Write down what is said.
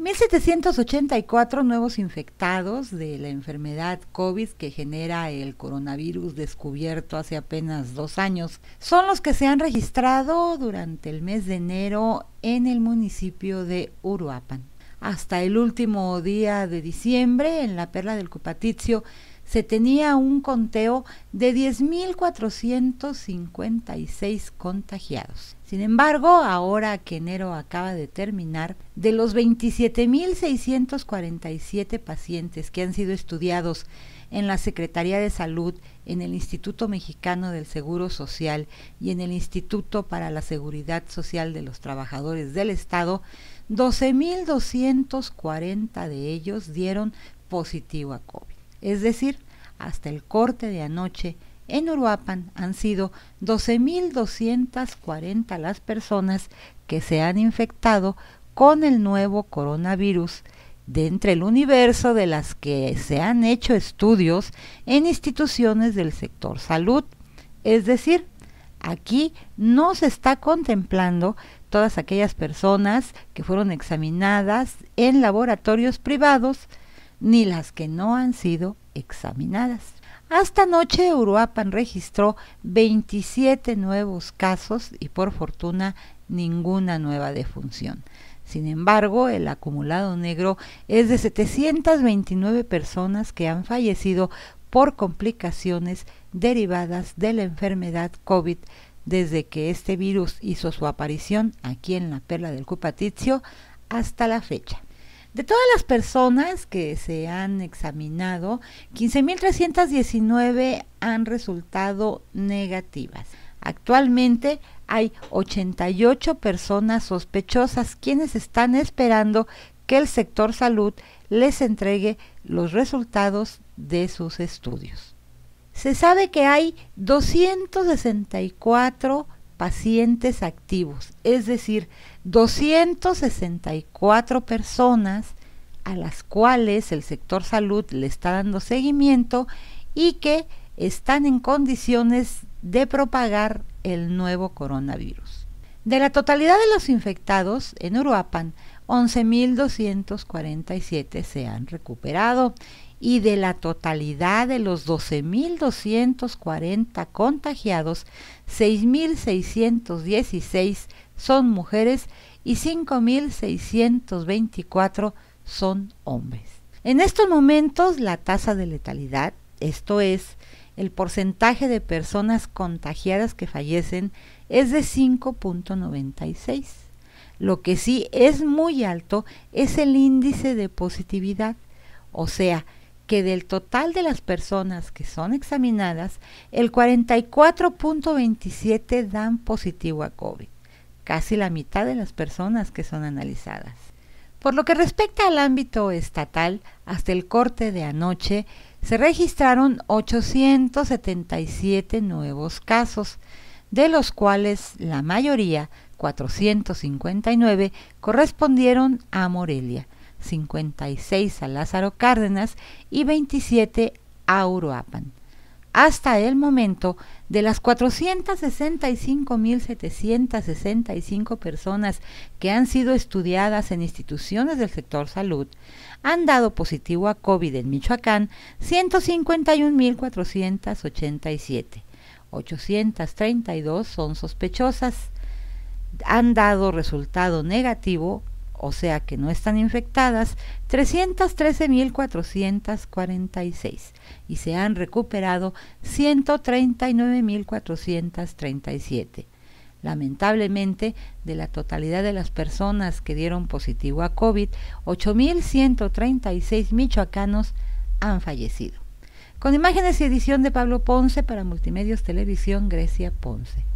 1.784 nuevos infectados de la enfermedad COVID que genera el coronavirus descubierto hace apenas dos años son los que se han registrado durante el mes de enero en el municipio de Uruapan. Hasta el último día de diciembre, en la perla del Cupatizio, se tenía un conteo de 10.456 contagiados. Sin embargo, ahora que enero acaba de terminar, de los 27.647 pacientes que han sido estudiados en la Secretaría de Salud, en el Instituto Mexicano del Seguro Social y en el Instituto para la Seguridad Social de los Trabajadores del Estado, 12.240 de ellos dieron positivo a COVID es decir, hasta el corte de anoche en Uruapan han sido 12.240 las personas que se han infectado con el nuevo coronavirus, de entre el universo de las que se han hecho estudios en instituciones del sector salud. Es decir, aquí no se está contemplando todas aquellas personas que fueron examinadas en laboratorios privados, ni las que no han sido examinadas. Hasta noche Uruapan registró 27 nuevos casos y por fortuna ninguna nueva defunción. Sin embargo, el acumulado negro es de 729 personas que han fallecido por complicaciones derivadas de la enfermedad COVID desde que este virus hizo su aparición aquí en la Perla del cupaticio hasta la fecha. De todas las personas que se han examinado, 15.319 han resultado negativas. Actualmente hay 88 personas sospechosas quienes están esperando que el sector salud les entregue los resultados de sus estudios. Se sabe que hay 264 pacientes activos, es decir, 264 personas a las cuales el sector salud le está dando seguimiento y que están en condiciones de propagar el nuevo coronavirus. De la totalidad de los infectados en Uruapan, 11.247 se han recuperado y de la totalidad de los 12.240 contagiados, 6.616 son mujeres y 5.624 son hombres. En estos momentos la tasa de letalidad, esto es, el porcentaje de personas contagiadas que fallecen, es de 5.96. Lo que sí es muy alto es el índice de positividad, o sea, que del total de las personas que son examinadas, el 44.27 dan positivo a COVID, casi la mitad de las personas que son analizadas. Por lo que respecta al ámbito estatal, hasta el corte de anoche se registraron 877 nuevos casos, de los cuales la mayoría, 459, correspondieron a Morelia, 56 a Lázaro Cárdenas y 27 a Uruapan. Hasta el momento, de las 465.765 personas que han sido estudiadas en instituciones del sector salud, han dado positivo a COVID en Michoacán 151.487. 832 son sospechosas, han dado resultado negativo o sea que no están infectadas, 313.446 y se han recuperado 139.437. Lamentablemente, de la totalidad de las personas que dieron positivo a COVID, 8.136 michoacanos han fallecido. Con imágenes y edición de Pablo Ponce para Multimedios Televisión Grecia Ponce.